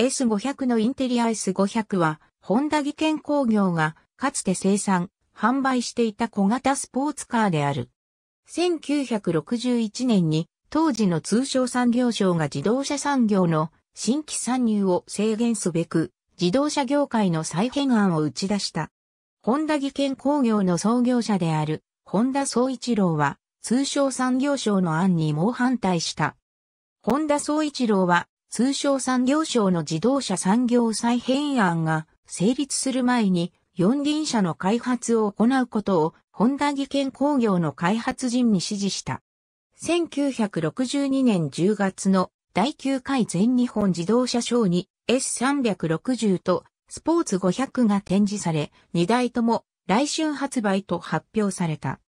S500 のインテリア S500 は、ホンダ技研工業が、かつて生産、販売していた小型スポーツカーである。1961年に、当時の通商産業省が自動車産業の新規参入を制限すべく、自動車業界の再編案を打ち出した。ホンダ技研工業の創業者である、ホンダ総一郎は、通商産業省の案に猛反対した。ホンダ総一郎は、通商産業省の自動車産業再編案が成立する前に四輪車の開発を行うことをホンダ技研工業の開発陣に指示した。1962年10月の第9回全日本自動車賞に S360 とスポーツ500が展示され、2台とも来春発売と発表された。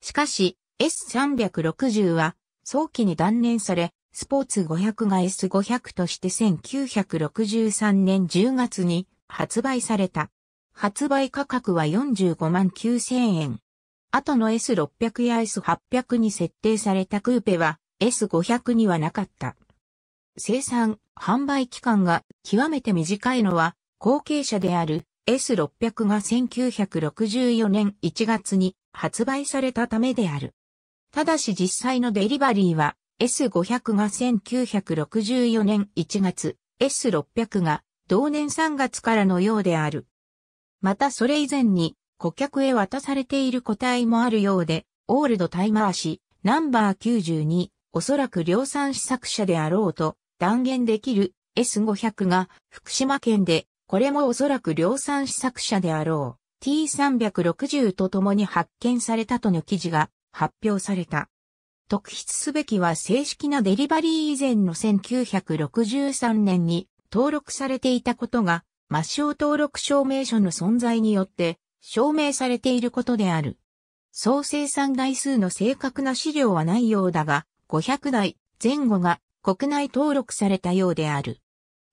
しかし S360 は早期に断念され、スポーツ500が S500 として1963年10月に発売された。発売価格は45万9000円。後の S600 や S800 に設定されたクーペは S500 にはなかった。生産、販売期間が極めて短いのは後継者である S600 が1964年1月に発売されたためである。ただし実際のデリバリーは S500 が1964年1月、S600 が同年3月からのようである。またそれ以前に顧客へ渡されている個体もあるようで、オールドタイマー氏、ナンバー92、おそらく量産試作者であろうと断言できる S500 が福島県で、これもおそらく量産試作者であろう T360 と共に発見されたとの記事が発表された。特筆すべきは正式なデリバリー以前の1963年に登録されていたことが、抹消登録証明書の存在によって証明されていることである。総生産台数の正確な資料はないようだが、500台前後が国内登録されたようである。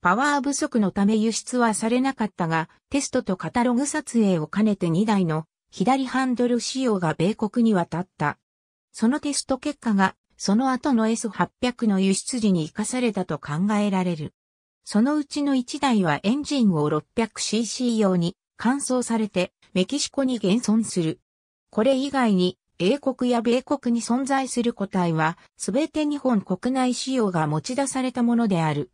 パワー不足のため輸出はされなかったが、テストとカタログ撮影を兼ねて2台の左ハンドル仕様が米国に渡った。そのテスト結果が、その後の S800 の輸出時に活かされたと考えられる。そのうちの1台はエンジンを 600cc 用に乾燥されてメキシコに現存する。これ以外に英国や米国に存在する個体は全て日本国内仕様が持ち出されたものである。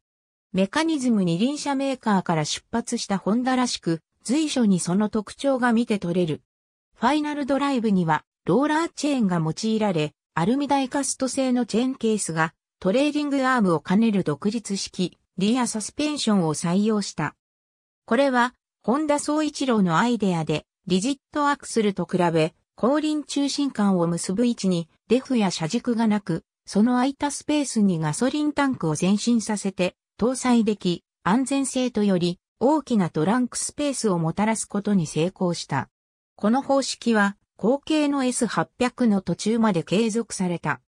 メカニズムに輪車メーカーから出発したホンダらしく随所にその特徴が見て取れる。ファイナルドライブにはローラーチェーンが用いられ、アルミダイカスト製のチェーンケースがトレーディングアームを兼ねる独立式リアサスペンションを採用した。これは、本田総一郎のアイデアで、リジットアクスルと比べ、後輪中心間を結ぶ位置にデフや車軸がなく、その空いたスペースにガソリンタンクを前進させて搭載でき、安全性とより大きなトランクスペースをもたらすことに成功した。この方式は後継の S800 の途中まで継続された。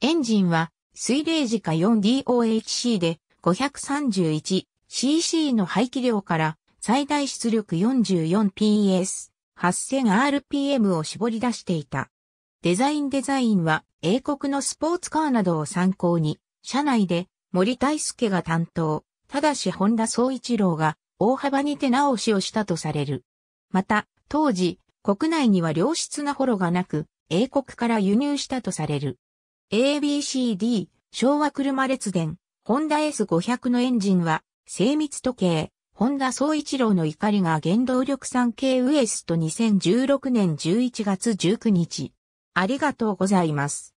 エンジンは水冷時価 4DOHC で 531cc の排気量から最大出力 44PS、8000rpm を絞り出していた。デザインデザインは英国のスポーツカーなどを参考に、社内で森大輔が担当、ただし本田総一郎が大幅に手直しをしたとされる。また、当時、国内には良質なホロがなく、英国から輸入したとされる。ABCD、昭和車列伝、ホンダ S500 のエンジンは、精密時計、ホンダ総一郎の怒りが原動力産系ウエスト2016年11月19日。ありがとうございます。